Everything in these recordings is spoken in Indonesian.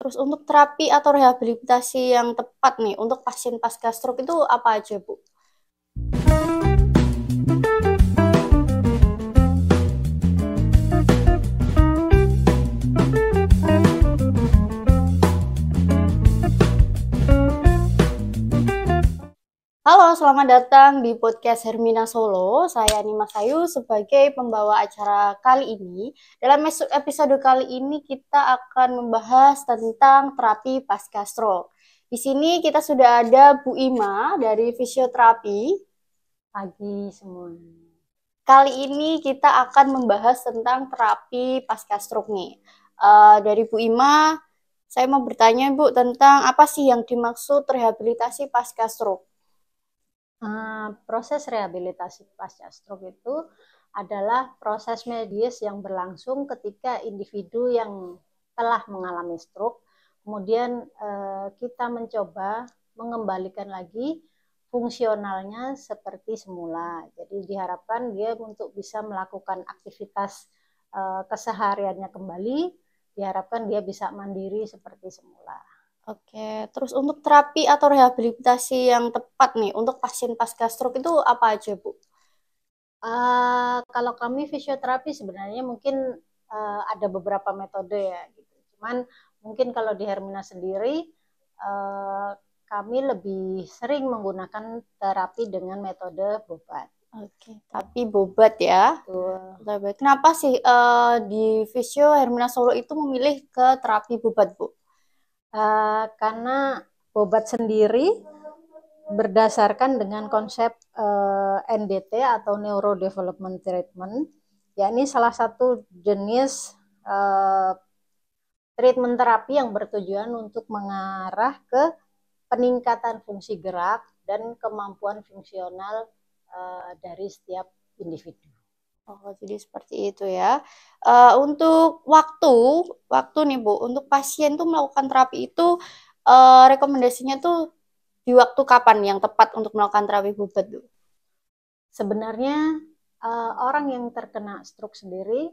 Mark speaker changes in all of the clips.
Speaker 1: Terus untuk terapi atau rehabilitasi yang tepat nih untuk pasien pasca stroke itu apa aja, Bu? selamat datang di podcast Hermina Solo. Saya Nima Sayu sebagai pembawa acara kali ini. Dalam episode kali ini kita akan membahas tentang terapi pasca stroke. Di sini kita sudah ada Bu Ima dari fisioterapi. Pagi semuanya. Kali ini kita akan membahas tentang terapi pasca stroke nih. Uh, dari Bu Ima, saya mau bertanya Bu tentang apa sih yang dimaksud rehabilitasi pasca stroke? Eh, proses rehabilitasi pasca stroke itu adalah proses medis yang berlangsung ketika individu yang telah mengalami stroke, kemudian eh, kita mencoba mengembalikan lagi fungsionalnya seperti semula. Jadi diharapkan dia untuk bisa melakukan aktivitas eh, kesehariannya kembali, diharapkan dia bisa mandiri seperti semula. Oke, terus untuk terapi atau rehabilitasi yang tepat nih untuk pasien pasca stroke itu apa aja, Bu? Uh, kalau kami fisioterapi sebenarnya mungkin uh, ada beberapa metode ya, gitu. Cuman mungkin kalau di Hermina sendiri uh, kami lebih sering menggunakan terapi dengan metode bobat. Oke, tapi bobat ya. Betul. Kenapa sih uh, di Visio Hermina Solo itu memilih ke terapi bobat, Bu? Eh, karena bobat sendiri berdasarkan dengan konsep uh, eh, NDT atau Neurodevelopment Development Treatment, yakni salah satu jenis uh, treatment terapi yang bertujuan untuk mengarah ke peningkatan fungsi gerak dan kemampuan fungsional uh, dari setiap individu. Oh, jadi seperti itu ya. Uh, untuk waktu, waktu nih Bu, untuk pasien tuh melakukan terapi itu uh, rekomendasinya tuh di waktu kapan yang tepat untuk melakukan terapi bubet Bu? Sebenarnya uh, orang yang terkena stroke sendiri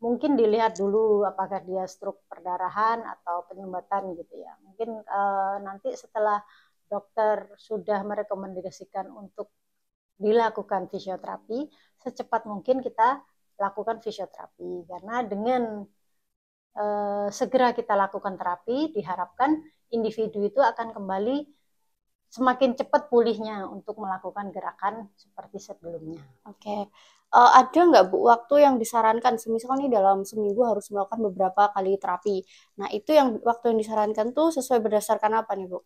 Speaker 1: mungkin dilihat dulu apakah dia stroke perdarahan atau penyumbatan gitu ya. Mungkin uh, nanti setelah dokter sudah merekomendasikan untuk dilakukan fisioterapi, secepat mungkin kita lakukan fisioterapi karena dengan e, segera kita lakukan terapi diharapkan individu itu akan kembali semakin cepat pulihnya untuk melakukan gerakan seperti sebelumnya. Oke. Okay. Uh, eh, ada nggak Bu waktu yang disarankan semisal nih dalam seminggu harus melakukan beberapa kali terapi. Nah, itu yang waktu yang disarankan tuh sesuai berdasarkan apa nih, Bu?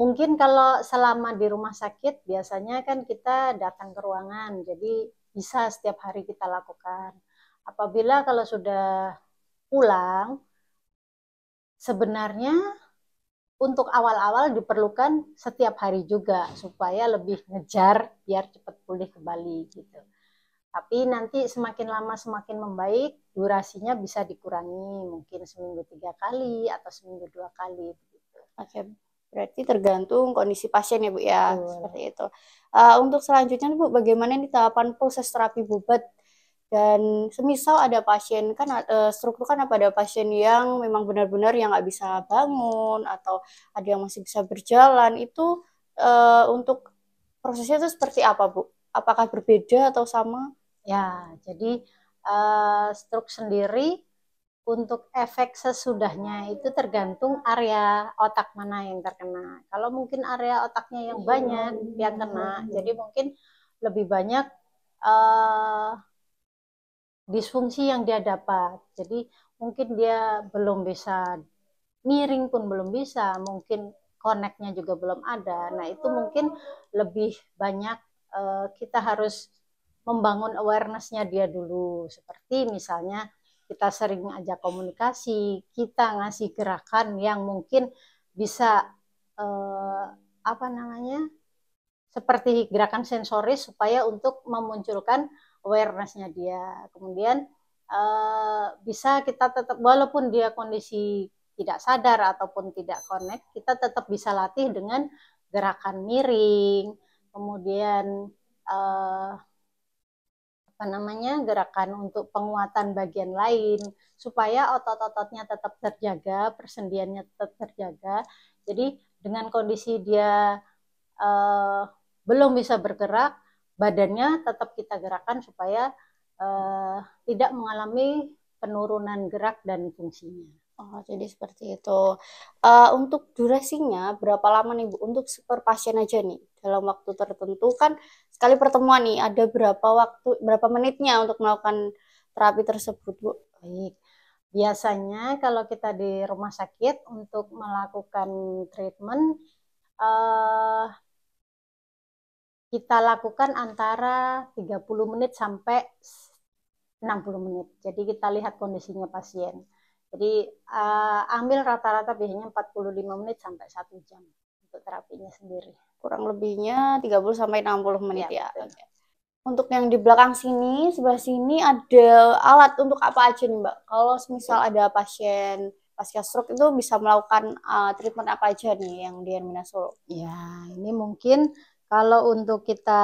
Speaker 1: Mungkin kalau selama di rumah sakit biasanya kan kita datang ke ruangan, jadi bisa setiap hari kita lakukan. Apabila kalau sudah pulang, sebenarnya untuk awal-awal diperlukan setiap hari juga supaya lebih ngejar biar cepat pulih kembali gitu. Tapi nanti semakin lama semakin membaik, durasinya bisa dikurangi mungkin seminggu tiga kali atau seminggu dua kali gitu. Oke. Berarti tergantung kondisi pasien ya Bu ya, Betul. seperti itu. Uh, untuk selanjutnya Bu, bagaimana di tahapan proses terapi bubat dan semisal ada pasien kan uh, struktur kan ada pasien yang memang benar-benar yang nggak bisa bangun atau ada yang masih bisa berjalan itu uh, untuk prosesnya itu seperti apa Bu? Apakah berbeda atau sama? Ya, jadi uh, struk sendiri untuk efek sesudahnya itu tergantung area otak mana yang terkena. Kalau mungkin area otaknya yang iya. banyak yang kena, iya. jadi mungkin lebih banyak uh, disfungsi yang dia dapat. Jadi mungkin dia belum bisa miring pun belum bisa, mungkin koneknya juga belum ada. Nah itu mungkin lebih banyak uh, kita harus membangun awarenessnya dia dulu. Seperti misalnya kita sering ajak komunikasi, kita ngasih gerakan yang mungkin bisa eh, apa namanya seperti gerakan sensoris supaya untuk memunculkan awarenessnya dia. Kemudian eh, bisa kita tetap walaupun dia kondisi tidak sadar ataupun tidak connect, kita tetap bisa latih dengan gerakan miring, kemudian eh, apa namanya gerakan untuk penguatan bagian lain supaya otot-ototnya tetap terjaga, persendiannya tetap terjaga. Jadi dengan kondisi dia uh, belum bisa bergerak, badannya tetap kita gerakan supaya uh, tidak mengalami penurunan gerak dan fungsinya. Oh, jadi seperti itu. Uh, untuk durasinya berapa lama nih Bu? Untuk super pasien aja nih dalam waktu tertentu kan sekali pertemuan nih ada berapa waktu berapa menitnya untuk melakukan terapi tersebut Bu? Baik. Biasanya kalau kita di rumah sakit untuk melakukan treatment uh, kita lakukan antara 30 menit sampai 60 menit. Jadi kita lihat kondisinya pasien. Jadi uh, ambil rata-rata biasanya 45 menit sampai 1 jam untuk terapinya sendiri. Kurang lebihnya 30 sampai 60 menit ya. ya. Untuk yang di belakang sini, sebelah sini ada alat untuk apa aja nih, Mbak? Kalau misal ada pasien pasca stroke itu bisa melakukan uh, treatment apa aja nih yang di Hermina Solo? Ya, ini mungkin kalau untuk kita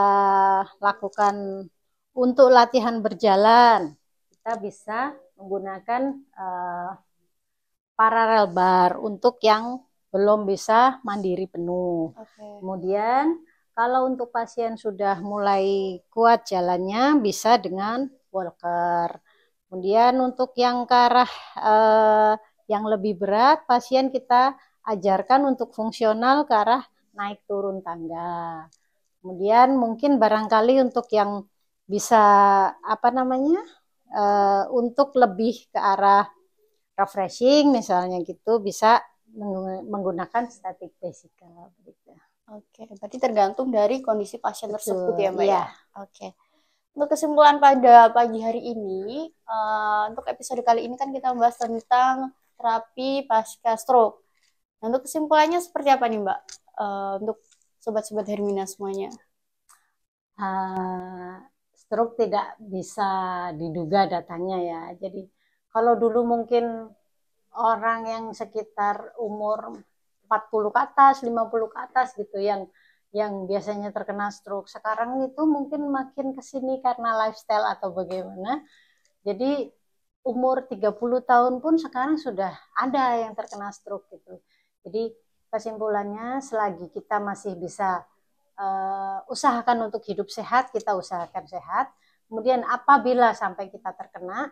Speaker 1: lakukan untuk latihan berjalan, kita bisa menggunakan uh, paralel bar untuk yang belum bisa mandiri penuh. Okay. Kemudian kalau untuk pasien sudah mulai kuat jalannya bisa dengan walker. Kemudian untuk yang ke arah eh, yang lebih berat pasien kita ajarkan untuk fungsional ke arah naik turun tangga. Kemudian mungkin barangkali untuk yang bisa apa namanya eh, untuk lebih ke arah refreshing misalnya gitu bisa menggunakan static vesicle. Begitu. Oke, berarti tergantung dari kondisi pasien Betul, tersebut ya mbak. Ya? Iya. Oke. Untuk kesimpulan pada pagi hari ini, uh, untuk episode kali ini kan kita membahas tentang terapi pasca stroke. Nah, untuk kesimpulannya seperti apa nih mbak? Uh, untuk sobat-sobat Hermina semuanya. Uh, stroke tidak bisa diduga datangnya ya. Jadi kalau dulu mungkin orang yang sekitar umur 40 ke atas, 50 ke atas gitu yang yang biasanya terkena stroke. Sekarang itu mungkin makin ke sini karena lifestyle atau bagaimana. Jadi umur 30 tahun pun sekarang sudah ada yang terkena stroke gitu. Jadi kesimpulannya selagi kita masih bisa uh, usahakan untuk hidup sehat, kita usahakan sehat. Kemudian apabila sampai kita terkena,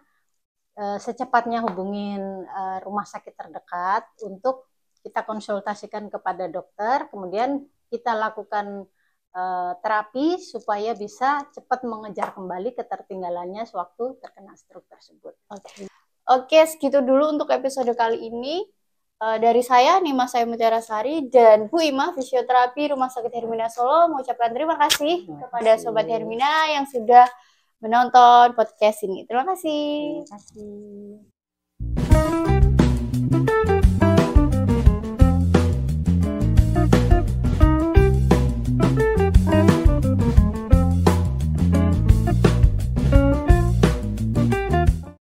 Speaker 1: Eh, secepatnya hubungin eh, rumah sakit terdekat untuk kita konsultasikan kepada dokter, kemudian kita lakukan eh, terapi supaya bisa cepat mengejar kembali ketertinggalannya sewaktu terkena stroke tersebut. Oke, Oke, segitu dulu untuk episode kali ini. dari saya, Nima Saya Mutiara Sari, dan Bu Ima, fisioterapi Rumah Sakit Hermina Solo, mengucapkan terima kasih. kepada Sobat Hermina yang sudah menonton podcast ini. Terima kasih. Terima kasih.